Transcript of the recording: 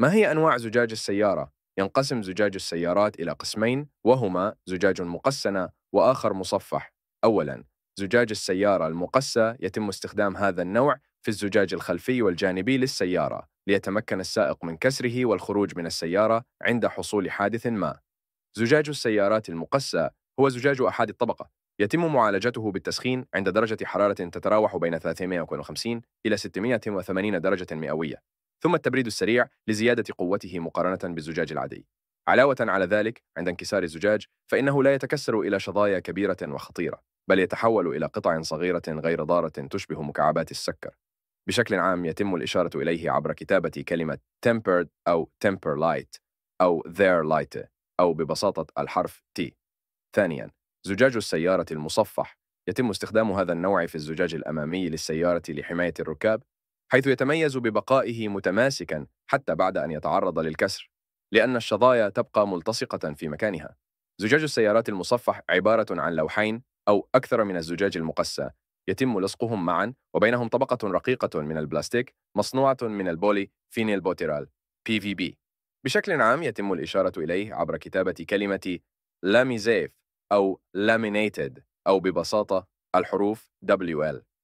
ما هي أنواع زجاج السيارة؟ ينقسم زجاج السيارات إلى قسمين وهما زجاج مقسنة وآخر مصفح أولاً زجاج السيارة المقسى يتم استخدام هذا النوع في الزجاج الخلفي والجانبي للسيارة ليتمكن السائق من كسره والخروج من السيارة عند حصول حادث ما زجاج السيارات المقسى هو زجاج أحاد الطبقة يتم معالجته بالتسخين عند درجة حرارة تتراوح بين 350 إلى 680 درجة مئوية ثم التبريد السريع لزيادة قوته مقارنة بالزجاج العادي علاوة على ذلك عند انكسار الزجاج فإنه لا يتكسر إلى شظايا كبيرة وخطيرة بل يتحول إلى قطع صغيرة غير ضارة تشبه مكعبات السكر بشكل عام يتم الإشارة إليه عبر كتابة كلمة tempered أو temper light أو their light أو ببساطة الحرف T ثانياً زجاج السيارة المصفح يتم استخدام هذا النوع في الزجاج الأمامي للسيارة لحماية الركاب حيث يتميز ببقائه متماسكا حتى بعد أن يتعرض للكسر لأن الشظايا تبقى ملتصقة في مكانها زجاج السيارات المصفح عبارة عن لوحين أو أكثر من الزجاج المقسى يتم لصقهم معا وبينهم طبقة رقيقة من البلاستيك مصنوعة من البولي فينيل بوتيرال PVB بشكل عام يتم الإشارة إليه عبر كتابة كلمة لاميزيف أو لامينيتد أو ببساطة الحروف WL